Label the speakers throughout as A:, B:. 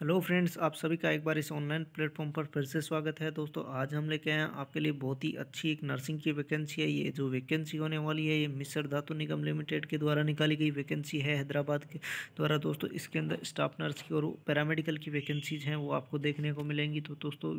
A: hello friends आप सभी का एक बार इस ऑनलाइन प्लेटफॉर्म पर फिर से स्वागत है दोस्तों आज हम लेके आए हैं आपके लिए बहुत ही अच्छी एक नर्सिंग की वैकेंसी है ये जो वैकेंसी होने वाली है ये मिसर धातु निगम लिमिटेड के द्वारा निकाली गई वैकेंसी है हैदराबाद के द्वारा दोस्तों इसके अंदर स्टाफ नर्स की और पैरामेडिकल की वैकेंसीज हैं वो आपको देखने को मिलेंगी तो दोस्तों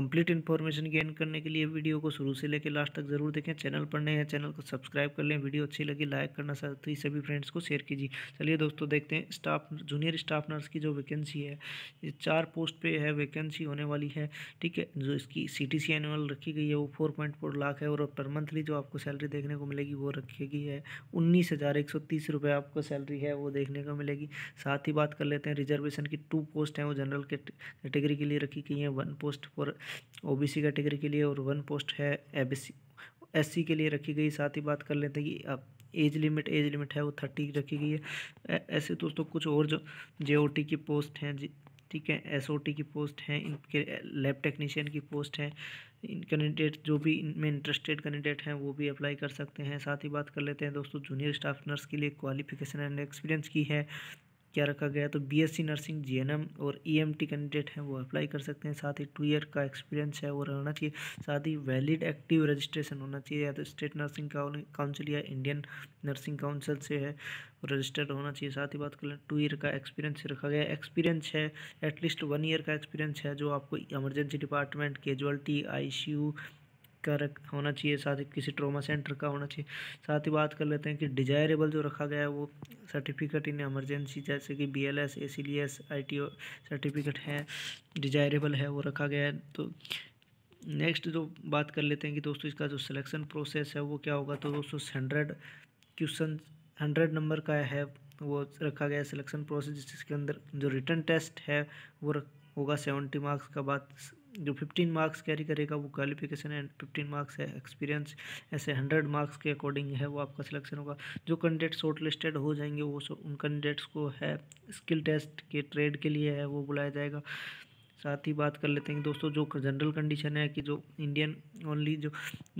A: कंप्लीट इन्फॉर्मेशन गेन करने के लिए वीडियो को शुरू से लेकर लास्ट तक जरूर देखें चैनल पर नए हैं चैनल को सब्सक्राइब कर लें वीडियो अच्छी लगी लाइक करना साथ ही सभी फ्रेंड्स को शेयर कीजिए चलिए दोस्तों देखते हैं स्टाफ जूनियर स्टाफ नर्स की जो वैकेंसी है ये चार पोस्ट पे है वैकेंसी होने वाली है ठीक है जो इसकी सी टी सी एनुअल रखी गई है वो फोर पॉइंट फोर लाख है और पर मंथली जो आपको सैलरी देखने को मिलेगी वो रखी गई है उन्नीस हज़ार एक सौ तीस रुपये आपको सैलरी है वो देखने को मिलेगी साथ ही बात कर लेते हैं रिजर्वेशन की टू पोस्ट हैं वो जनरल कैटेगरी के लिए रखी गई हैं one post for O B C category के लिए और वन पोस्ट है ए सी एस के लिए रखी गई साथ ही बात कर लेते हैं कि अब एज लिमिट एज लिमिट है वो थर्टी रखी गई है ऐसे दोस्तों कुछ और जो जे की पोस्ट हैं जी ठीक है एस की पोस्ट हैं इनके लैब टेक्नीशियन की पोस्ट है इन कैंडिडेट जो भी इनमें इंटरेस्टेड कैंडिडेट हैं वो भी अप्लाई कर सकते हैं साथ ही बात कर लेते हैं दोस्तों जूनियर स्टाफ नर्स के लिए क्वालिफिकेशन एंड एक्सपीरियंस की है क्या रखा गया तो बीएससी नर्सिंग जीएनएम और ईएमटी e कैंडिडेट हैं वो अप्लाई कर सकते हैं साथ ही टू ईयर का एक्सपीरियंस है वो रहना चाहिए साथ ही वैलिड एक्टिव रजिस्ट्रेशन होना चाहिए या तो स्टेट नर्सिंग काउंसिल या इंडियन नर्सिंग काउंसिल से है रजिस्टर्ड होना चाहिए साथ ही बात कर लें टू ईयर का एक्सपीरियंस रखा गया एक्सपीरियंस है एटलीस्ट वन ईयर का एक्सपीरियंस है जो आपको इमरजेंसी डिपार्टमेंट केजुअल्टी आई का रख होना चाहिए साथ ही किसी ट्रॉमा सेंटर का होना चाहिए साथ ही बात कर लेते हैं कि डिजायरेबल जो रखा गया है वो सर्टिफिकेट इन एमरजेंसी जैसे कि B L S A C S I T O certificate है डिजायरेबल है वो रखा गया है तो नेक्स्ट जो बात कर लेते हैं कि दोस्तों इसका जो सिलेक्शन प्रोसेस है वो क्या होगा तो दोस्तों हंड्रेड क्वेश्चन हंड्रेड नंबर का है वो रखा गया है सिलेक्शन प्रोसेस जिसके अंदर जो रिटर्न टेस्ट है वो होगा सेवेंटी मार्क्स का बात जो फिफ्टीन मार्क्स कैरी करेगा वो क्वालिफिकेशन एंड फिफ्टीन मार्क्स है एक्सपीरियंस ऐसे हंड्रेड मार्क्स के अकॉर्डिंग है वो आपका सिलेक्शन होगा जो कैंडिडेट शॉर्ट लिस्टेड हो जाएंगे वो उन कैंडिडेट्स को है स्किल टेस्ट के ट्रेड के लिए है वो बुलाया जाएगा साथ ही बात कर लेते हैं दोस्तों जो जनरल कंडीशन है कि जो इंडियन ओनली जो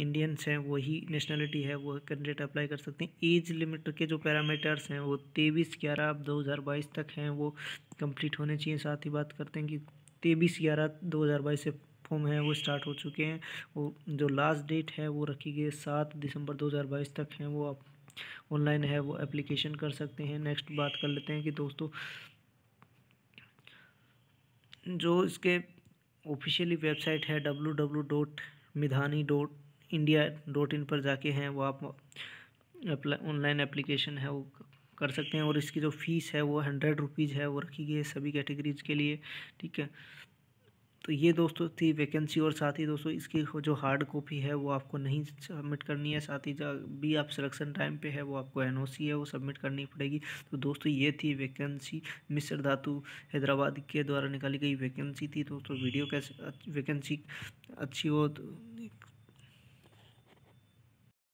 A: इंडियंस हैं वही नेशनलिटी है वो कैंडिडेट अप्लाई कर सकते हैं एज लिमिट के जो पैरामीटर्स हैं वो तेईस ग्यारह दो हज़ार बाईस तक हैं वो कंप्लीट होने चाहिए साथ ही बात करते हैं कि तेईस ग्यारह दो हज़ार बाईस से फॉर्म है वो स्टार्ट हो चुके हैं वो जो लास्ट डेट है वो रखी गई सात दिसंबर दो हज़ार बाईस तक हैं वो आप ऑनलाइन है वो एप्लीकेशन कर सकते हैं नेक्स्ट बात कर लेते हैं कि दोस्तों जो इसके ऑफिशियली वेबसाइट है W W dot Midhani dot India dot in पर जाके हैं वो आप ऑनलाइन एप्लीकेशन है वो कर सकते हैं और इसकी जो फ़ीस है वो हंड्रेड रुपीज़ है वो रखी गई है सभी कैटेगरीज के लिए ठीक है तो ये दोस्तों थी वैकेंसी और साथ ही दोस्तों इसकी जो हार्ड कॉपी है वो आपको नहीं सबमिट करनी है साथ ही भी आप सिलेक्शन टाइम पे है वो आपको एनओसी है वो सबमिट करनी पड़ेगी तो दोस्तों ये थी वैकेंसी मिस्र धातु हैदराबाद के द्वारा निकाली गई वैकेंसी थी दोस्तों वीडियो कैसे वैकेंसी अच्छी हो तो